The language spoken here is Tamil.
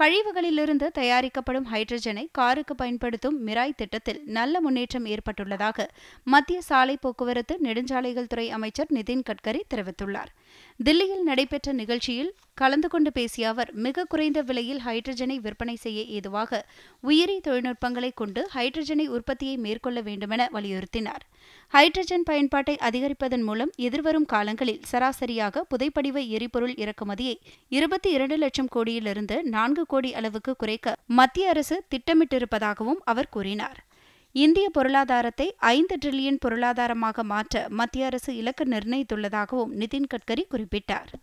கழிவுகளிலிருந்து தயாரிக்கப்படும் ஹைட்ரஜனை காருக்கு பயன்படுத்தும் மிராய் திட்டத்தில் நல்ல முன்னேற்றம் ஏற்பட்டுள்ளதாக மத்திய சாலை போக்குவரத்து நெடுஞ்சாலைகள் துறை அமைச்சர் நிதின் கட்கரி தெரிவித்துள்ளார் தில்லியில் நடைபெற்ற நிகழ்ச்சியில் கலந்து கொண்டு பேசிய அவர் மிக குறைந்த விலையில் ஹைட்ரஜனை விற்பனை செய்ய ஏதுவாக உயிரி தொழில்நுட்பங்களை கொண்டு ஹைட்ரஜனை உற்பத்தியை மேற்கொள்ள வேண்டுமென வலியுறுத்தினார் ஹைட்ரஜன் பயன்பாட்டை அதிகரிப்பதன் மூலம் எதிர்வரும் காலங்களில் சராசரியாக புதைப்படிவ எரிபொருள் இறக்குமதியை இருபத்தி இரண்டு லட்சம் கோடியிலிருந்து நான்கு கோடி அளவுக்கு குறைக்க மத்திய அரசு திட்டமிட்டிருப்பதாகவும் அவர் கூறினார் இந்திய பொருளாதாரத்தை ஐந்து டிரில்லியன் பொருளாதாரமாக மாற்ற மத்திய அரசு இலக்கு நிர்ணயித்துள்ளதாகவும் நிதின் கட்கரி குறிப்பிட்டார்